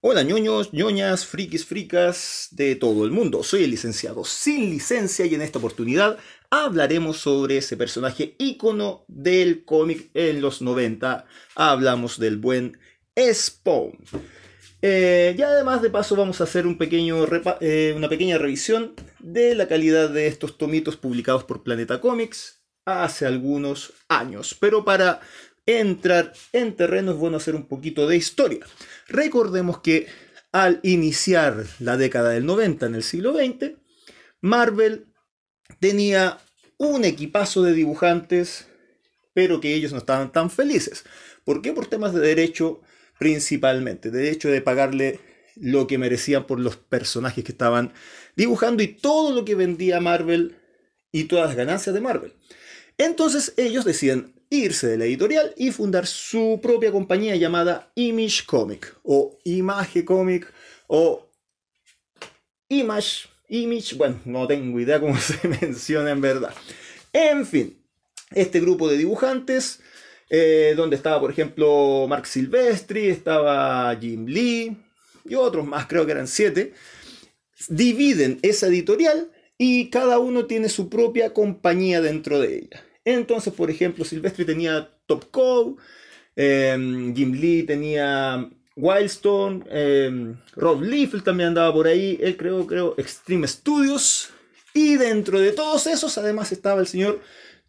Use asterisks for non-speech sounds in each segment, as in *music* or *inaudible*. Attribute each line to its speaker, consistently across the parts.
Speaker 1: Hola ñoños, ñoñas, frikis, fricas de todo el mundo. Soy el licenciado sin licencia y en esta oportunidad hablaremos sobre ese personaje ícono del cómic en los 90. Hablamos del buen Spawn. Eh, y además de paso vamos a hacer eh, una pequeña revisión de la calidad de estos tomitos publicados por Planeta Comics hace algunos años. Pero para entrar en terreno es bueno hacer un poquito de historia. Recordemos que al iniciar la década del 90 en el siglo XX, Marvel tenía un equipazo de dibujantes, pero que ellos no estaban tan felices. ¿Por qué? Por temas de derecho principalmente, derecho de pagarle lo que merecían por los personajes que estaban dibujando y todo lo que vendía Marvel y todas las ganancias de Marvel. Entonces ellos decían, irse de la editorial y fundar su propia compañía llamada Image Comic o Image Comic o Image, Image, bueno, no tengo idea cómo *laughs* se menciona en verdad. En fin, este grupo de dibujantes, eh, donde estaba por ejemplo Mark Silvestri, estaba Jim Lee y otros más, creo que eran siete, dividen esa editorial y cada uno tiene su propia compañía dentro de ella. Entonces, por ejemplo, Silvestri tenía Top Cow, em, Jim Lee tenía Wildstone, em, Rob Liefeld también andaba por ahí, él creó, creo, Extreme Studios. Y dentro de todos esos, además, estaba el señor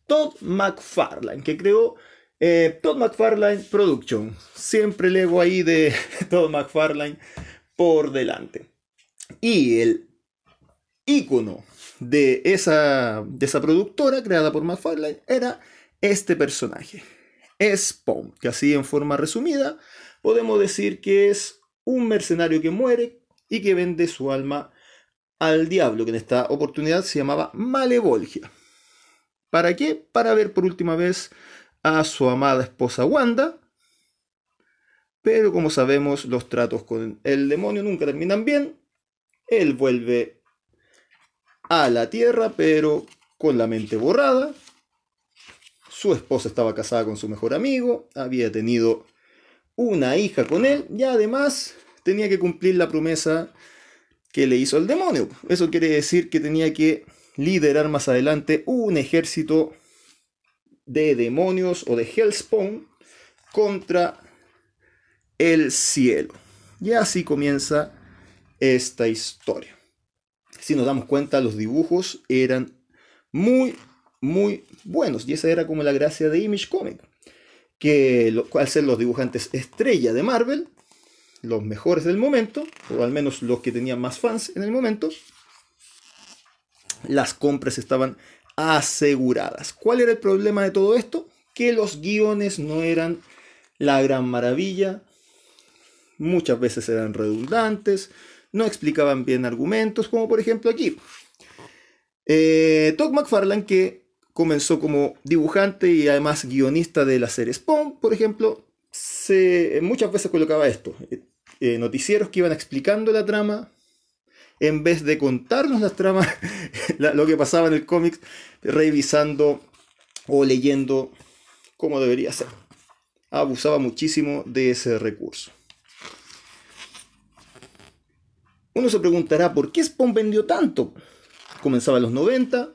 Speaker 1: Todd McFarlane, que creó eh, Todd McFarlane Production. Siempre el ahí de *laughs* Todd McFarlane por delante. Y el ícono de esa, de esa productora creada por McFarlane era este personaje. Spawn, que así en forma resumida podemos decir que es un mercenario que muere y que vende su alma al diablo, que en esta oportunidad se llamaba Malevolgia. ¿Para qué? Para ver por última vez a su amada esposa Wanda. Pero como sabemos, los tratos con el demonio nunca terminan bien. Él vuelve a la tierra, pero con la mente borrada. Su esposa estaba casada con su mejor amigo, había tenido una hija con él y además tenía que cumplir la promesa que le hizo el demonio. Eso quiere decir que tenía que liderar más adelante un ejército de demonios o de Hellspawn contra el cielo. Y así comienza esta historia si nos damos cuenta, los dibujos eran muy, muy buenos. Y esa era como la gracia de Image Comic. Que lo, al ser los dibujantes estrella de Marvel, los mejores del momento, o al menos los que tenían más fans en el momento, las compras estaban aseguradas. ¿Cuál era el problema de todo esto? Que los guiones no eran la gran maravilla, muchas veces eran redundantes, no explicaban bien argumentos, como por ejemplo aquí. Eh, Todd McFarlane, que comenzó como dibujante y además guionista de la serie Spawn, por ejemplo, se, muchas veces colocaba esto. Eh, noticieros que iban explicando la trama, en vez de contarnos las tramas, *laughs* lo que pasaba en el cómic, revisando o leyendo como debería ser. Abusaba muchísimo de ese recurso. Uno se preguntará, ¿por qué Spawn vendió tanto? Comenzaba en los 90,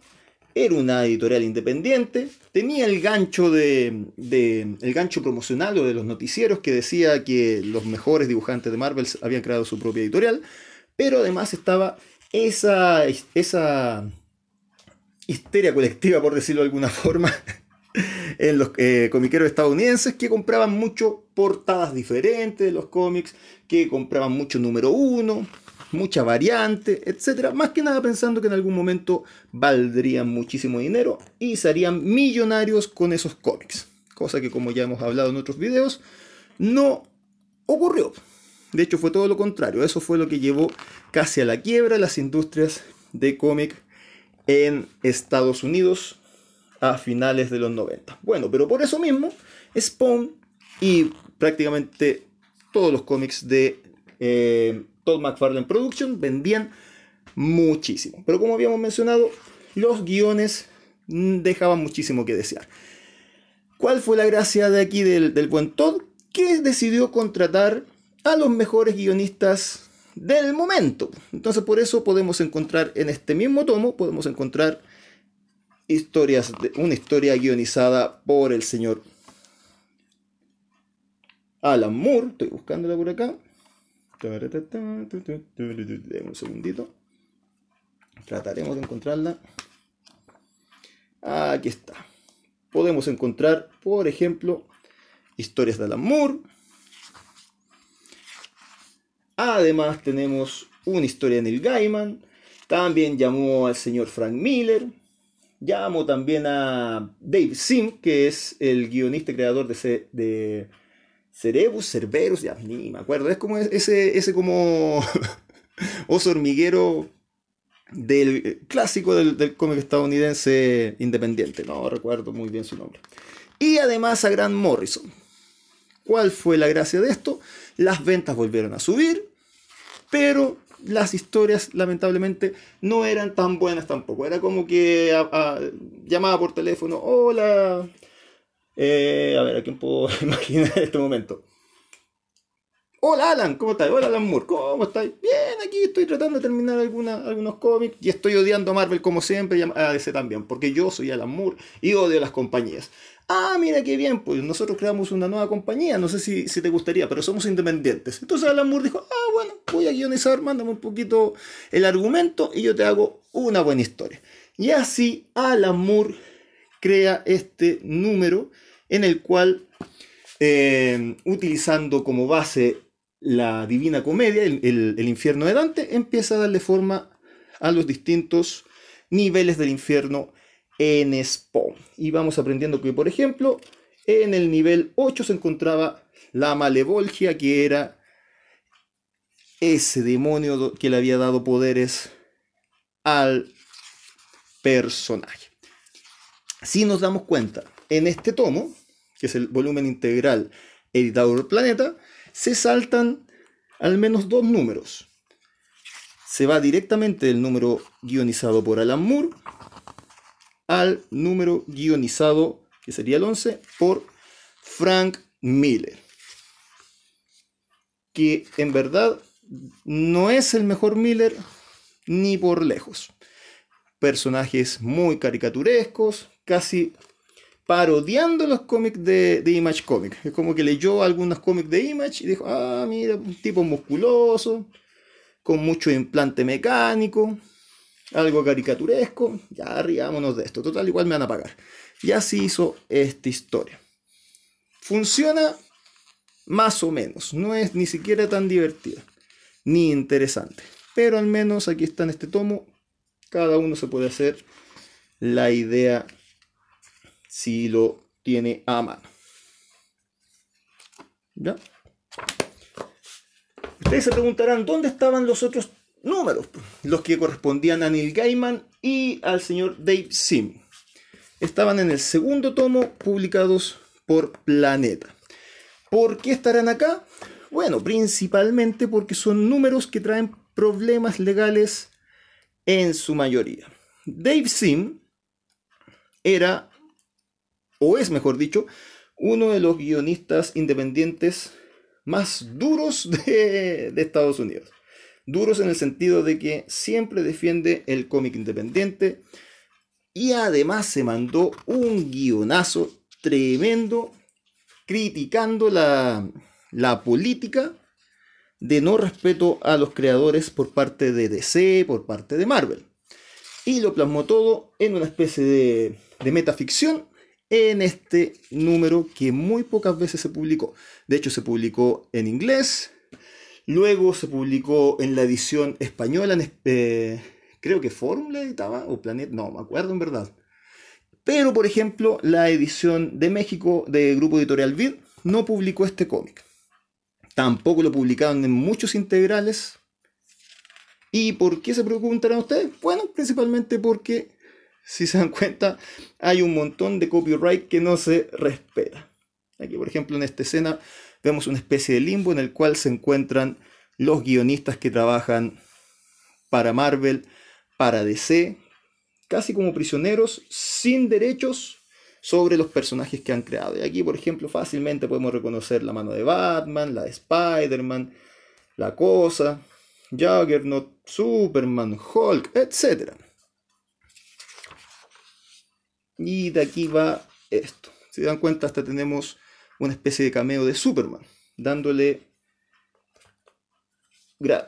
Speaker 1: era una editorial independiente, tenía el gancho, de, el gancho promocional o de los noticieros que decía que los mejores dibujantes de Marvel habían creado su propia editorial, pero además estaba esa, esa histeria colectiva, por decirlo de alguna *laughs* forma, en los eh, comiqueros estadounidenses que compraban mucho portadas diferentes de los cómics, que compraban mucho número uno, mucha variante, etcétera. Más que nada pensando que en algún momento valdrían muchísimo dinero y serían millonarios con esos cómics. Cosa que como ya hemos hablado en otros videos, no ocurrió. De hecho fue todo lo contrario. Eso fue lo que llevó casi a la quiebra las industrias de cómic en Estados Unidos a finales de los 90. Bueno, pero por eso mismo, Spawn y prácticamente todos los cómics de eh, Todd McFarlane Production vendían muchísimo. Pero como habíamos mencionado, los guiones mm, dejaban muchísimo que desear. ¿Cuál fue la gracia de aquí del, buen Todd? Que decidió contratar a los mejores guionistas del momento. Entonces por eso podemos encontrar en este mismo tomo, podemos encontrar historias una historia guionizada por el señor Alan Moore, estoy buscándola por acá. Un segundito. Trataremos de encontrarla. Aquí está. Podemos encontrar, por ejemplo, historias de Alan Moore. Además tenemos una historia en el Gaiman. También llamó al señor Frank Miller. Llamó también a Dave Sim, que es el guionista y creador de, de Cerebus, Cerberus, ya ni me acuerdo. Es como ese, ese como *laughs* oso hormiguero del eh, clásico del, cómic estadounidense independiente. No recuerdo muy bien su nombre. Y además a Grant Morrison. ¿Cuál fue la gracia de esto? Las ventas volvieron a subir, pero las historias lamentablemente no eran tan buenas tampoco. Era como que llamaba por teléfono, hola, eh, a ver, ¿a quién puedo *laughs* imaginar en este momento? Hola Alan, ¿cómo estás? Hola Alan Moore, ¿cómo estás? Bien, aquí estoy tratando de terminar alguna, algunos cómics y estoy odiando a Marvel como siempre y a DC también, porque yo soy Alan Moore y odio las compañías. Ah, mira qué bien, pues nosotros creamos una nueva compañía, no sé si, si te gustaría, pero somos independientes. Entonces Alan Moore dijo, ah, bueno, voy a guionizar, mándame un poquito el argumento y yo te hago una buena historia. Y así Alan Moore crea este número en el cual, eh, utilizando como base la Divina Comedia, el, infierno de Dante, empieza a darle forma a los distintos niveles del infierno en Spawn. Y vamos aprendiendo que, por ejemplo, en el nivel 8 se encontraba la Malevolgia, que era ese demonio que le había dado poderes al personaje. Si nos damos cuenta en este tomo, que es el volumen integral editado por Planeta, se saltan al menos dos números. Se va directamente del número guionizado por Alan Moore al número guionizado, que sería el 11, por Frank Miller. Que en verdad no es el mejor Miller ni por lejos. Personajes muy caricaturescos, casi parodiando los cómics de, Image Comics. Es como que leyó algunos cómics de Image y dijo, ah, mira, un tipo musculoso, con mucho implante mecánico, algo caricaturesco, ya riámonos de esto, total, igual me van a pagar. Y así hizo esta historia. Funciona más o menos, no es ni siquiera tan divertida, ni interesante. Pero al menos aquí está en este tomo, cada uno se puede hacer la idea si lo tiene a mano. ¿Ya? Ustedes se preguntarán dónde estaban los otros números, los que correspondían a Neil Gaiman y al señor Dave Sim. Estaban en el segundo tomo publicados por Planeta. ¿Por qué estarán acá? Bueno, principalmente porque son números que traen problemas legales en su mayoría. Dave Sim era o es mejor dicho, uno de los guionistas independientes más duros *laughs* de, Estados Unidos. Duros en el sentido de que siempre defiende el cómic independiente y además se mandó un guionazo tremendo criticando la, la política de no respeto a los creadores por parte de DC, por parte de Marvel. Y lo plasmó todo en una especie de, de, metaficción en este número que muy pocas veces se publicó. De hecho, se publicó en inglés, luego se publicó en la edición española, en, eh, creo que Fórmula editaba, o Planet, no, me acuerdo en verdad. Pero, por ejemplo, la edición de México de Grupo Editorial Vid no publicó este cómic. Tampoco lo publicaron en muchos integrales. ¿Y por qué se preguntarán ustedes? Bueno, principalmente porque si se dan cuenta, hay un montón de copyright que no se respeta. Aquí, por ejemplo, en esta escena vemos una especie de limbo en el cual se encuentran los guionistas que trabajan para Marvel, para DC, casi como prisioneros, sin derechos sobre los personajes que han creado. Y aquí, por ejemplo, fácilmente podemos reconocer la mano de Batman, la de Spider-Man, la cosa, Juggernaut, Superman, Hulk, etc. Y de aquí va esto. Si dan cuenta, hasta tenemos una especie de cameo de Superman, dándole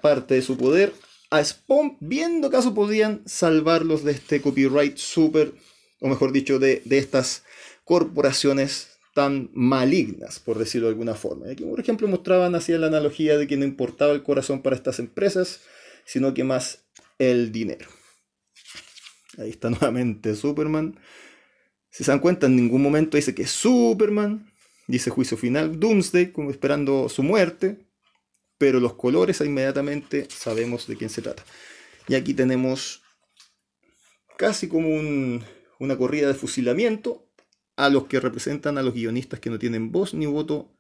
Speaker 1: parte de su poder a Spawn, viendo caso podían salvarlos de este copyright super, o mejor dicho, de, de estas corporaciones tan malignas, por decirlo de alguna forma. Aquí, por ejemplo, mostraban así la analogía de que no importaba el corazón para estas empresas, sino que más el dinero. Ahí está *laughs* nuevamente Superman se dan cuenta, en ningún momento dice que es Superman, dice juicio final, Doomsday, como esperando su muerte, pero los colores inmediatamente sabemos de quién se trata. Y aquí tenemos casi como una corrida de fusilamiento a los que representan a los guionistas que no tienen voz ni voto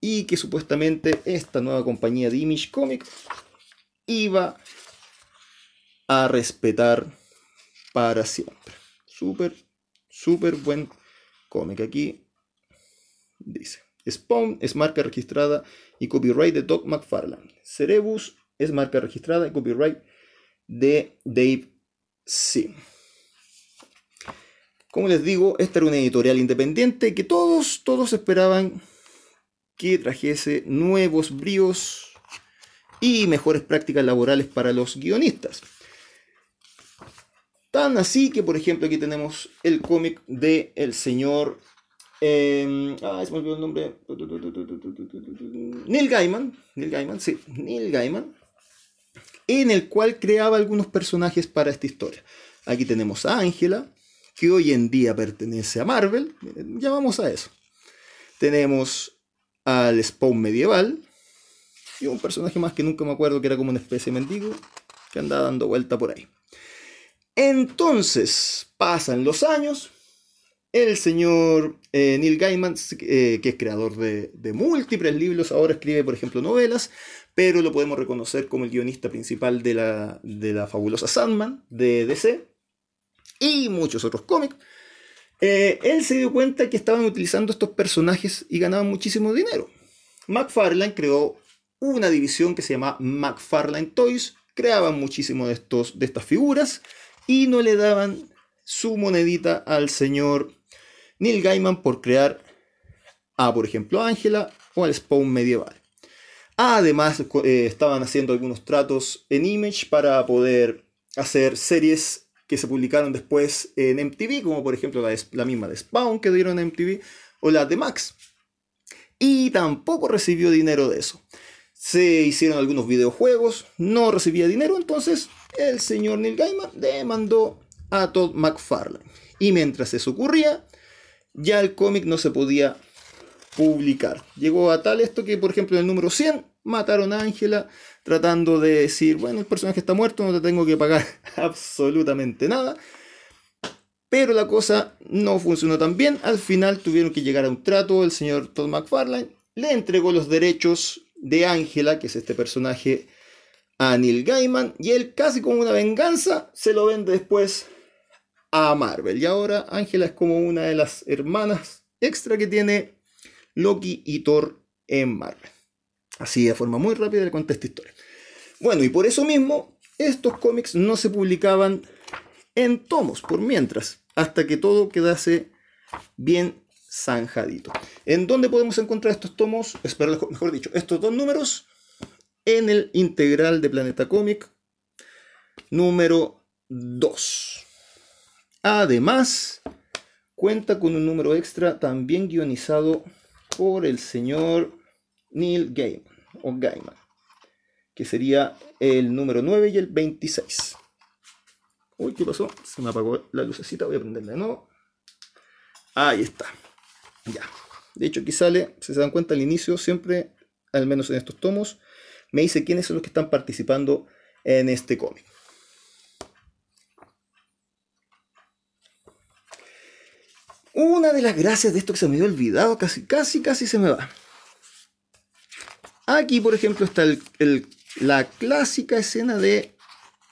Speaker 1: y que supuestamente esta nueva compañía de Image Comics iba a respetar para siempre. Super súper buen cómic. Aquí dice. Spawn es marca registrada y copyright de Doc McFarlane. Cerebus es marca registrada y copyright de Dave Sim. Como les digo, esta era una editorial independiente que todos, todos esperaban que trajese nuevos bríos y mejores prácticas laborales para los guionistas. Tan así que, por ejemplo, aquí tenemos el cómic de El Señor. ah, se me olvidó el nombre. Neil Gaiman. Neil Gaiman, sí. Neil Gaiman. En el cual creaba algunos personajes para esta historia. Aquí tenemos a Ángela, que hoy en día pertenece a Marvel. Ya vamos a eso. Tenemos al Spawn medieval. Y un personaje más que nunca me acuerdo que era como una especie de mendigo que anda dando vuelta por ahí. Entonces, pasan los años, el señor eh, Neil Gaiman, eh, que es creador de, múltiples libros, ahora escribe, por ejemplo, novelas, pero lo podemos reconocer como el guionista principal de la, de la fabulosa Sandman de DC y muchos otros cómics. Eh, él se dio cuenta que estaban utilizando estos personajes y ganaban muchísimo dinero. McFarlane creó una división que se llama McFarlane Toys, creaban muchísimo de, estos, de estas figuras y no le daban su monedita al señor Neil Gaiman por crear a, por ejemplo, Ángela o al Spawn medieval. Además, eh, estaban haciendo algunos tratos en Image para poder hacer series que se publicaron después en MTV, como por ejemplo la, la misma de Spawn que dieron en MTV o la de Max. Y tampoco recibió dinero de eso se hicieron algunos videojuegos, no recibía dinero, entonces el señor Neil Gaiman demandó a Todd McFarlane. Y mientras eso ocurría, ya el cómic no se podía publicar. Llegó a tal esto que, por ejemplo, en el número 100 mataron a Ángela tratando de decir, bueno, el personaje está muerto, no te tengo que pagar *laughs* absolutamente nada. Pero la cosa no funcionó tan bien. Al final tuvieron que llegar a un trato. El señor Todd McFarlane le entregó los derechos de Ángela, que es este personaje, a Neil Gaiman, y él casi como una venganza se lo vende después a Marvel. Y ahora Ángela es como una de las hermanas extra que tiene Loki y Thor en Marvel. Así de forma muy rápida le conté esta historia. Bueno, y por eso mismo, estos cómics no se publicaban en tomos, por mientras, hasta que todo quedase bien zanjadito. ¿En dónde podemos encontrar estos tomos? Espera mejor dicho, estos dos números en el integral de Planeta Cómic número 2. Además, cuenta con un número extra también guionizado por el señor Neil Gaiman, Gaiman que sería el número 9 y el 26. Uy, ¿qué pasó? Se me apagó la lucecita, voy a prenderla de nuevo. Ahí está. Ya. De hecho, aquí sale, si se dan cuenta al inicio, siempre, al menos en estos tomos, me dice quiénes son los que están participando en este cómic. Una de las gracias de esto que se me había olvidado, casi, casi, casi se me va. Aquí, por ejemplo, está la clásica escena de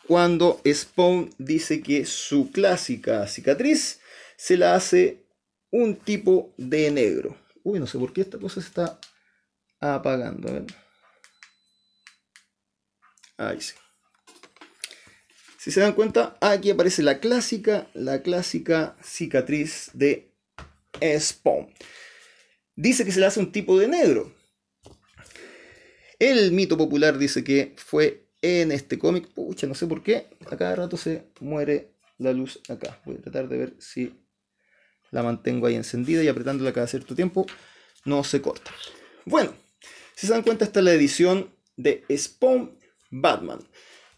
Speaker 1: cuando Spawn dice que su clásica cicatriz se la hace un tipo de negro. Uy, no sé por qué esta cosa se está apagando. Ahí sí. Si se dan cuenta, aquí aparece la clásica, la clásica cicatriz de Spawn. Dice que se le hace un tipo de negro. El mito popular dice que fue en este cómic. Pucha, no sé por qué. A cada rato se muere la luz acá. Voy a tratar de ver si la mantengo ahí encendida y apretándola cada cierto tiempo, no se corta. Bueno, si se dan cuenta, esta es la edición de Spawn Batman.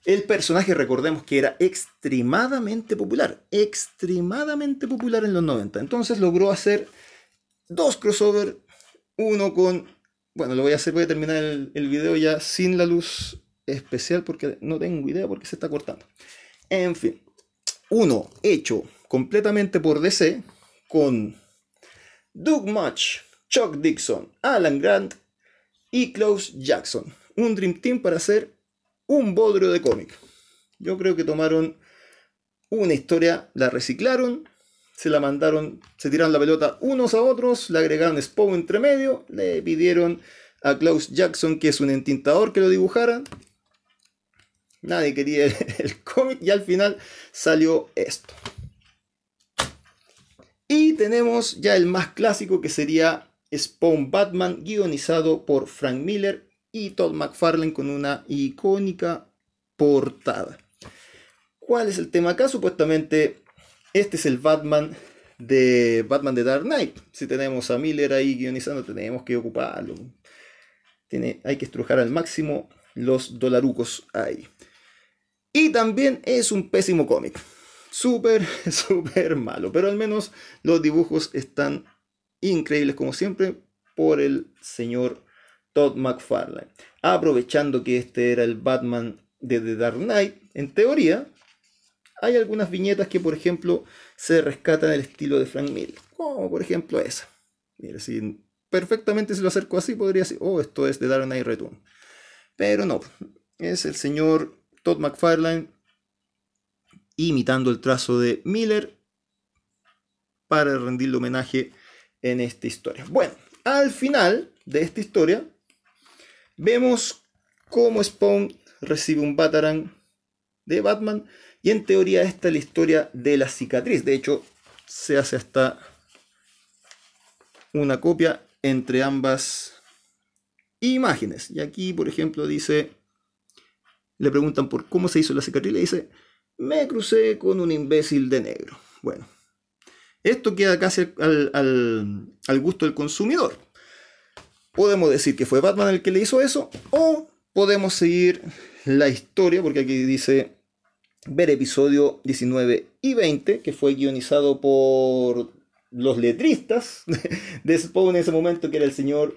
Speaker 1: El personaje, recordemos que era extremadamente popular, extremadamente popular en los 90. Entonces logró hacer dos crossover. uno con... Bueno, lo voy a hacer, voy a terminar el, el video ya sin la luz especial porque no tengo idea porque se está cortando. En fin, uno hecho completamente por DC, con Doug Match, Chuck Dixon, Alan Grant y Klaus Jackson. Un Dream Team para hacer un bodrio de cómic. Yo creo que tomaron una historia, la reciclaron, se la mandaron, se tiraron la pelota unos a otros, le agregaron Spawn entre medio, le pidieron a Klaus Jackson, que es un entintador, que lo dibujara. Nadie quería el *laughs* cómic y al final salió esto. Y tenemos ya el más clásico que sería Spawn Batman, guionizado por Frank Miller y Todd McFarlane con una icónica portada. ¿Cuál es el tema acá? Supuestamente este es el Batman de Batman de Dark Knight. Si tenemos a Miller ahí guionizando, tenemos que ocuparlo. Tiene, hay que estrujar al máximo los dolarucos ahí. Y también es un pésimo cómic súper, *laughs* súper malo. Pero al menos los dibujos están increíbles como siempre por el señor Todd McFarlane. Aprovechando que este era el Batman de The Dark Knight, en teoría, hay algunas viñetas que, por ejemplo, se rescatan el estilo de Frank Miller. Como por ejemplo esa. Mira, si perfectamente se lo acerco así, podría decir, oh, esto es The Dark Knight Return. Pero no, es el señor Todd McFarlane imitando el trazo de Miller para rendirle homenaje en esta historia. Bueno, al final de esta historia vemos cómo Spawn recibe un Batarang de Batman y en teoría esta es la historia de la cicatriz. De hecho, se hace hasta una copia entre ambas imágenes. Y aquí, por ejemplo, dice, le preguntan por cómo se hizo la cicatriz, le dice, me crucé con un imbécil de negro. Bueno, esto queda casi al, gusto del consumidor. Podemos decir que fue Batman el que le hizo eso, o podemos seguir la historia, porque aquí dice ver episodio 19 y 20, que fue guionizado por los letristas *laughs* de en ese momento, que era el señor,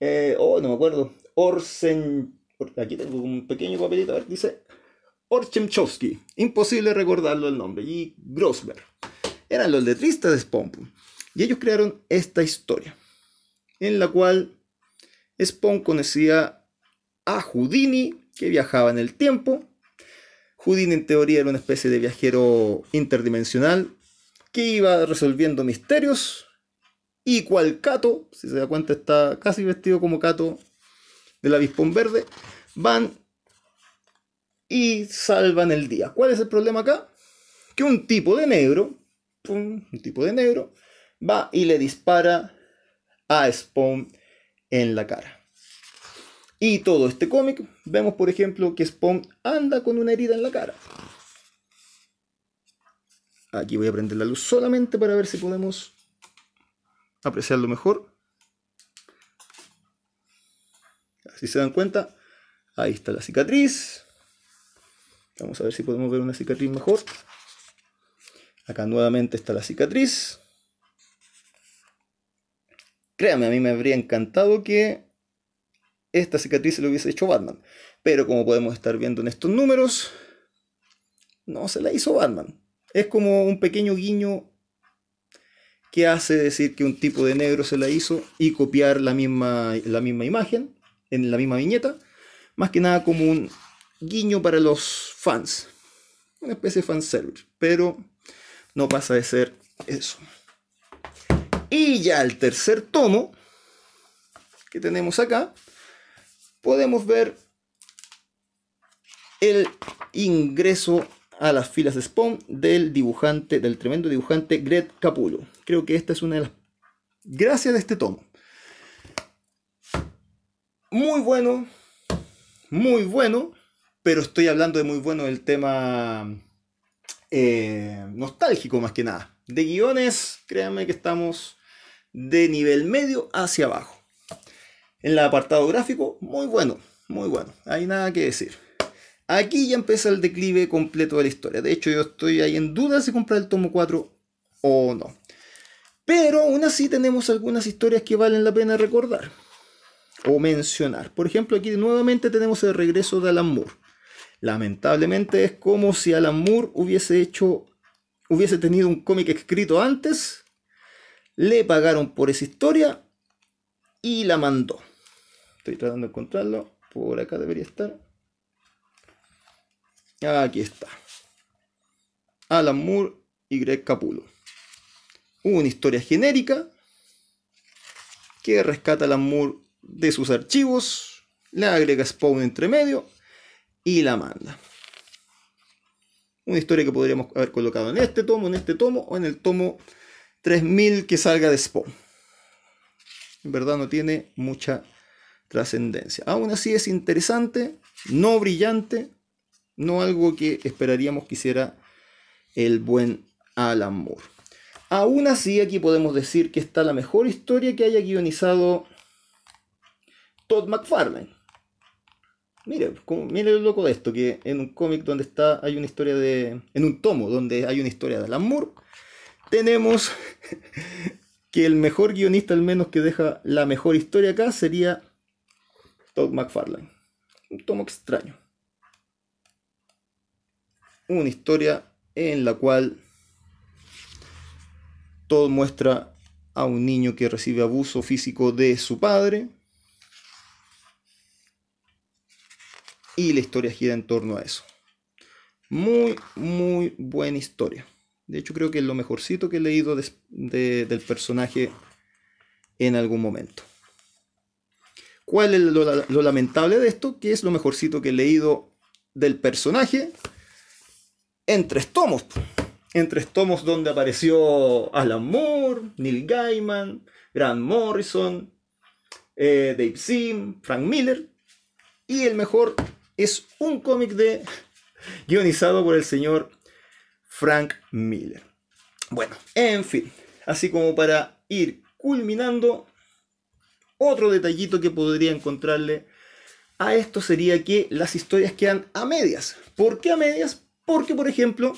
Speaker 1: eh, oh, no me acuerdo, Orsen, aquí tengo un pequeño papelito, a ver, dice Orchemchowski, imposible recordarlo el nombre, y Grossberg Eran los letristas de Spawn. Y ellos crearon esta historia, en la cual Spawn conocía a Houdini, que viajaba en el tiempo. Houdini en teoría era una especie de viajero interdimensional que iba resolviendo misterios. Y cual Cato, si se da cuenta está casi vestido como Cato del avispón verde, van y salvan el día. ¿Cuál es el problema acá? Que un tipo de negro, un tipo de negro, va y le dispara a Spawn en la cara. Y todo este cómic, vemos por ejemplo que Spawn anda con una herida en la cara. Aquí voy a prender la luz solamente para ver si podemos apreciarlo mejor. así se dan cuenta, ahí está la cicatriz. Vamos a ver si podemos ver una cicatriz mejor. Acá nuevamente está la cicatriz. Créame, a mí me habría encantado que esta cicatriz se lo hubiese hecho Batman. Pero como podemos estar viendo en estos números, no se la hizo Batman. Es como un pequeño guiño que hace decir que un tipo de negro se la hizo y copiar la misma, la misma imagen en la misma viñeta. Más que nada como un guiño para los fans. Una especie de fanservice, pero no pasa de ser eso. Y ya el tercer tomo que tenemos acá, podemos ver el ingreso a las filas de Spawn del dibujante, del tremendo dibujante Greg Capullo. Creo que esta es una de las gracias de este tomo. Muy bueno, muy bueno pero estoy hablando de muy bueno el tema eh, nostálgico más que nada. De guiones, créanme que estamos de nivel medio hacia abajo. En el apartado gráfico, muy bueno, muy bueno, hay nada que decir. Aquí ya empieza el declive completo de la historia. De hecho, yo estoy ahí en duda si comprar el tomo 4 o no. Pero aún así tenemos algunas historias que valen la pena recordar o mencionar. Por ejemplo, aquí nuevamente tenemos el regreso de Alan Moore. Lamentablemente es como si Alan Moore hubiese hecho, hubiese tenido un cómic escrito antes, le pagaron por esa historia y la mandó. Estoy tratando de encontrarlo, por acá debería estar. Aquí está. Alan Moore y Greg Capulo. Una historia genérica que rescata a Alan Moore de sus archivos, le agrega Spawn entre medio y la manda. Una historia que podríamos haber colocado en este tomo, en este tomo o en el tomo 3000 que salga de Spawn. En verdad no tiene mucha trascendencia. Aún así es interesante, no brillante, no algo que esperaríamos que hiciera el buen Alan Moore. Aún así aquí podemos decir que está la mejor historia que haya guionizado Todd McFarlane. Mire, lo loco de esto, que en un cómic donde está, hay una historia de... En un tomo donde hay una historia de Alan Moore, tenemos *laughs* que el mejor guionista, al menos que deja la mejor historia acá, sería Todd McFarlane. Un tomo extraño. Una historia en la cual Todd muestra a un niño que recibe abuso físico de su padre y la historia gira en torno a eso. Muy, muy buena historia. De hecho, creo que es lo mejorcito que he leído del personaje en algún momento. ¿Cuál es lo, lamentable de esto? Que es lo mejorcito que he leído del personaje en tres tomos. En tres tomos donde apareció Alan Moore, Neil Gaiman, Grant Morrison, eh, Dave Sim, Frank Miller. Y el mejor es un cómic de guionizado por el señor Frank Miller. Bueno, en fin, así como para ir culminando, otro detallito que podría encontrarle a esto sería que las historias quedan a medias. ¿Por qué a medias? Porque, por ejemplo,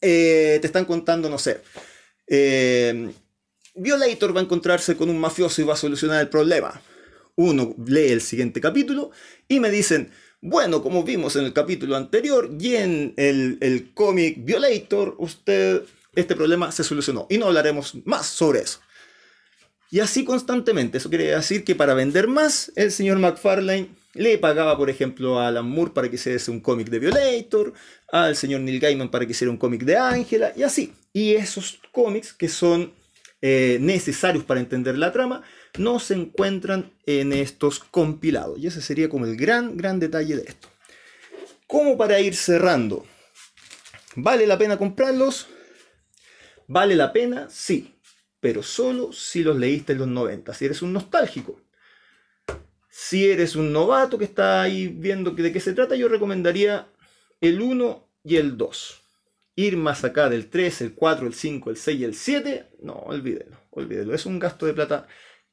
Speaker 1: eh, te están contando, no sé, eh, Violator va a encontrarse con un mafioso y va a solucionar el problema uno lee el siguiente capítulo y me dicen, bueno, como vimos en el capítulo anterior y en el, cómic Violator, usted, este problema se solucionó y no hablaremos más sobre eso. Y así constantemente, eso quiere decir que para vender más, el señor McFarlane le pagaba, por ejemplo, a Alan Moore para que hiciese un cómic de Violator, al señor Neil Gaiman para que hiciera un cómic de Ángela, y así. Y esos cómics que son eh, necesarios para entender la trama, no se encuentran en estos compilados. Y ese sería como el gran, gran detalle de esto. Como para ir cerrando, ¿vale la pena comprarlos? ¿Vale la pena? Sí, pero solo si los leíste en los 90, si eres un nostálgico. Si eres un novato que está ahí viendo de qué se trata, yo recomendaría el 1 y el 2. Ir más acá del 3, el 4, el 5, el 6 y el 7, no, olvídelo, olvídelo. Es un gasto de plata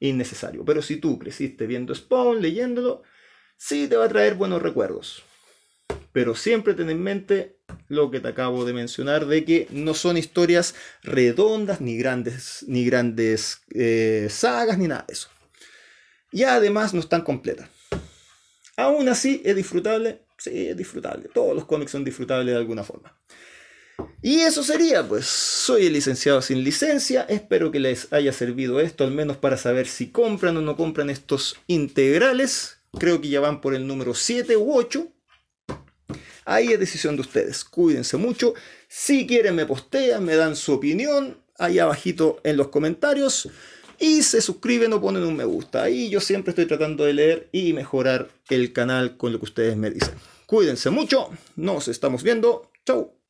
Speaker 1: innecesario. Pero si tú creciste viendo Spawn, leyéndolo, sí te va a traer buenos recuerdos. Pero siempre ten en mente lo que te acabo de mencionar de que no son historias redondas ni grandes, ni grandes eh, sagas ni nada de eso. Y además no están completas. Aún así, ¿es disfrutable? Sí, es disfrutable. Todos los cómics son disfrutables de alguna forma. Y eso sería, pues soy el licenciado sin licencia, espero que les haya servido esto, al menos para saber si compran o no compran estos integrales, creo que ya van por el número 7 u 8. Ahí es decisión de ustedes, cuídense mucho, si quieren me postean, me dan su opinión, ahí abajito en los comentarios, y se suscriben o ponen un me gusta, ahí yo siempre estoy tratando de leer y mejorar el canal con lo que ustedes me dicen. Cuídense mucho, nos estamos viendo, chau.